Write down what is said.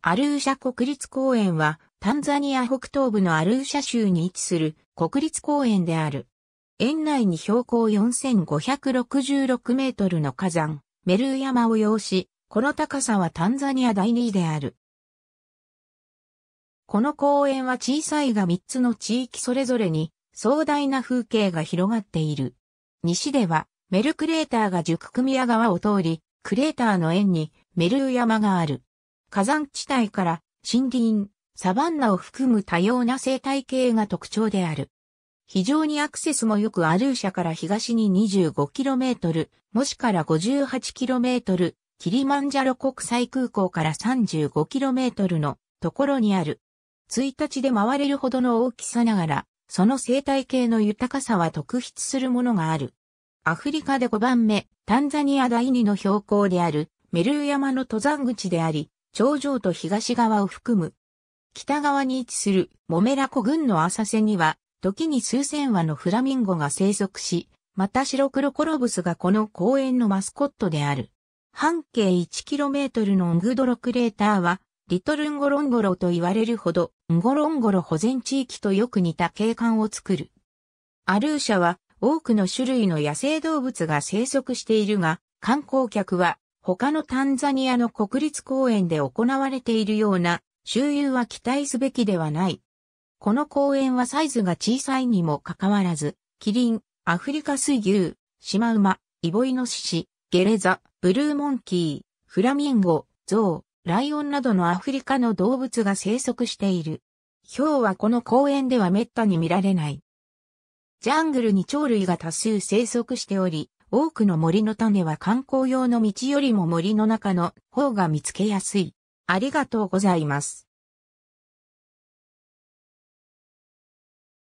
アルーシャ国立公園は、タンザニア北東部のアルーシャ州に位置する国立公園である。園内に標高4566メートルの火山、メルー山を要し、この高さはタンザニア第2位である。この公園は小さいが3つの地域それぞれに壮大な風景が広がっている。西ではメルクレーターが熟組屋川を通り、クレーターの園にメルー山がある。火山地帯から森林、サバンナを含む多様な生態系が特徴である。非常にアクセスもよくアルーシャから東に 25km、もしから 58km、キリマンジャロ国際空港から 35km のところにある。1日で回れるほどの大きさながら、その生態系の豊かさは特筆するものがある。アフリカで5番目、タンザニア第2の標高であるメルー山の登山口であり、頂上と東側を含む。北側に位置するモメラ湖群の浅瀬には、時に数千羽のフラミンゴが生息し、また白黒コロブスがこの公園のマスコットである。半径 1km のングドロクレーターは、リトルンゴロンゴロと言われるほど、ンゴロンゴロ保全地域とよく似た景観を作る。アルーシャは多くの種類の野生動物が生息しているが、観光客は他のタンザニアの国立公園で行われているような周遊は期待すべきではない。この公園はサイズが小さいにもかかわらず、キリン、アフリカ水牛、シマウマ、イボイノシシ、ゲレザ、ブルーモンキー、フラミンゴ、ゾウ、ライオンなどのアフリカの動物が生息している。ヒョウはこの公園では滅多に見られない。ジャングルに鳥類が多数生息しており、多くの森の種は観光用の道よりも森の中の方が見つけやすい。ありがとうございます。